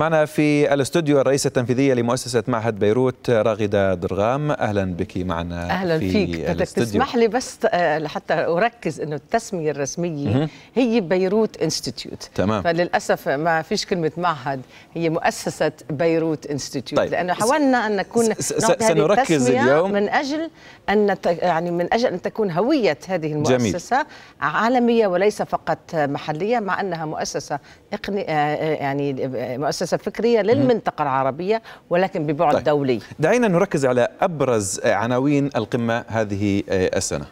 معنا في الاستوديو الرئيسة التنفيذية لمؤسسة معهد بيروت راغدة درغام أهلا بك معنا أهلا في فيك الاستوديو تسمح لي بس آه، حتى أركز أنه التسمية الرسمية هي بيروت انستيتيوت تمام فللأسف ما فيش كلمة معهد هي مؤسسة بيروت انستيتيوت طيب. لأنه حاولنا أن نكون سنركز اليوم من أجل أن يعني من أجل أن تكون هوية هذه المؤسسة جميل. عالمية وليس فقط محلية مع أنها مؤسسة آه، آه، يعني مؤسسة مؤسسة فكرية للمنطقة العربية ولكن ببعد طيب. دولي دعينا نركز على أبرز عناوين القمة هذه آه، السنة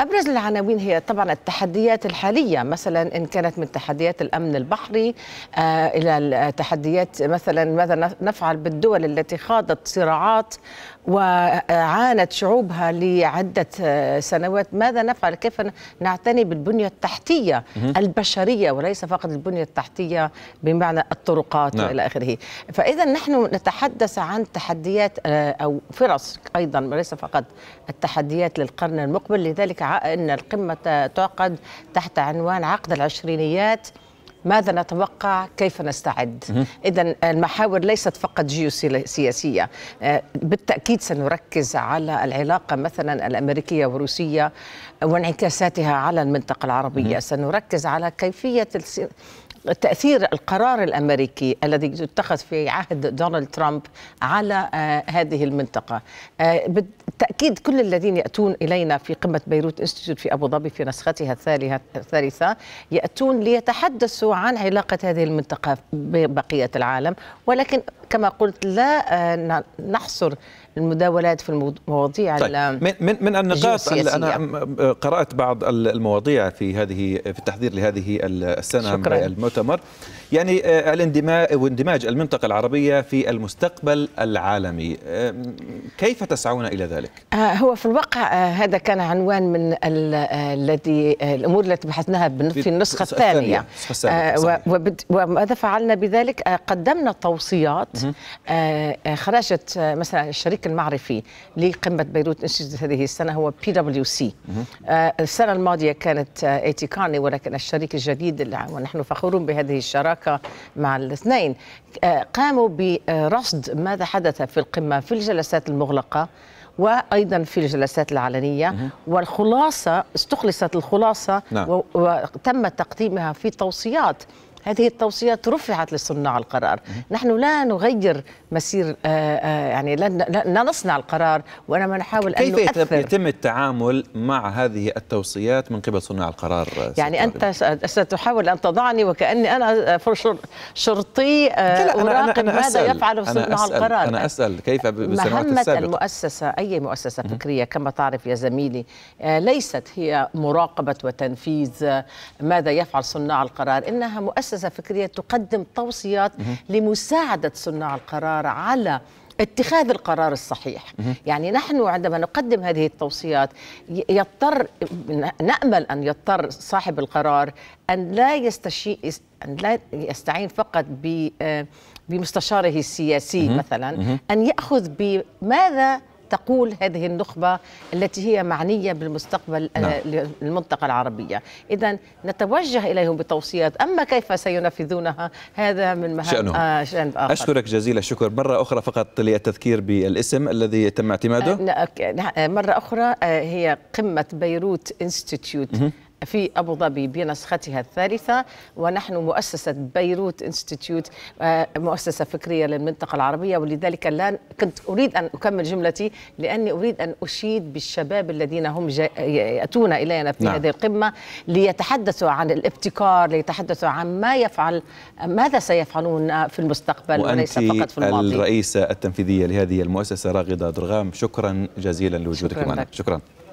أبرز العناوين هي طبعا التحديات الحالية مثلا إن كانت من تحديات الأمن البحري آه، إلى التحديات مثلا ماذا نفعل بالدول التي خاضت صراعات وعانت شعوبها لعدة آه، سنوات ماذا نفعل كيف نعتني بالبنية التحتية البشرية وليس فقط البنية التحتية بمعنى الطرقات نعم. وإلى آخره فإذا نحن نتحدث عن تحديات آه، أو فرص أيضا وليس فقط التحديات للقرن المقبل لذلك أن القمة تعقد تحت عنوان عقد العشرينيات ماذا نتوقع كيف نستعد اذا المحاور ليست فقط جيوسياسيه آه، بالتاكيد سنركز على العلاقه مثلا الامريكيه والروسيه وانعكاساتها على المنطقه العربيه سنركز على كيفيه تأثير القرار الأمريكي الذي اتخذ في عهد دونالد ترامب على آه، هذه المنطقة آه، بالتأكيد كل الذين يأتون إلينا في قمة بيروت انستيتوت في أبو ظبي في نسختها الثالثة يأتون ليتحدثوا عن علاقة هذه المنطقة ببقية العالم ولكن كما قلت لا آه، نحصر المداولات في المواضيع طيب. من من النقاط انا قرات بعض المواضيع في هذه في التحضير لهذه السنه شكرا. المؤتمر يعني آه، الاندماج واندماج المنطقة العربية في المستقبل العالمي آه، كيف تسعون إلى ذلك؟ آه، هو في الواقع هذا كان عنوان من الذي الأمور التي بحثناها في النسخة الثانية, الثانية. وماذا فعلنا بذلك؟ قدمنا توصيات خرجت مثلا الشريك المعرفي لقمة بيروت انستيتوت هذه السنة هو بي دبليو سي السنة الماضية كانت ايتي كارني ولكن الشريك الجديد ونحن فخور القيام بهذه الشراكة مع الاثنين آه، قاموا برصد ماذا حدث في القمة في الجلسات المغلقة وايضا في الجلسات العلنيه والخلاصه استخلصت الخلاصه نعم. وتم تقديمها في توصيات هذه التوصيات رفعت لصناع القرار نحن لا نغير مسير آه، آه، يعني لا نصنع القرار وإنما نحاول أن نؤثر كيف يتم التعامل مع هذه التوصيات من قبل صناع القرار آه، يعني أنت ستحاول أن تضعني وكأني أنا شرطي لا أراقب أنا ماذا أسأل يفعل صناع القرار أنا أسأل كيف بالسنوات السابقة مهمة المؤسسة أي مؤسسة فكرية كما تعرف يا زميلي ليست هي مراقبة وتنفيذ ماذا يفعل صناع القرار إنها مؤسسة مؤسسة فكرية تقدم توصيات لمساعدة صناع القرار على اتخاذ القرار الصحيح يعني نحن عندما نقدم هذه التوصيات يضطر نأمل أن يضطر صاحب القرار أن لا يستشي أن لا يستعين فقط ب بمستشاره السياسي مثلا أن يأخذ بماذا تقول هذه النخبة التي هي معنية بالمستقبل آه، نعم. العربية إذا نتوجه إليهم بتوصيات أما كيف سينفذونها هذا من مهام شأنهم. آه شأن آخر أشكرك جزيل الشكر مرة أخرى فقط للتذكير بالاسم الذي تم اعتماده آه، نعم، آه، مرة أخرى هي قمة بيروت انستيتيوت في أبو ظبي بنسختها الثالثة ونحن مؤسسة بيروت انستيتيوت آه، مؤسسة فكرية للمنطقة العربية ولذلك الآن كنت أريد أن أكمل جملتي لأني أريد أن أشيد بالشباب الذين هم يأتون إلينا في نعم. هذه القمة ليتحدثوا عن الابتكار ليتحدثوا عن ما يفعل ماذا سيفعلون في المستقبل وليس فقط في الماضي الرئيسة التنفيذية لهذه المؤسسة راغدة درغام شكرا جزيلا لوجودك معنا لك. شكرا.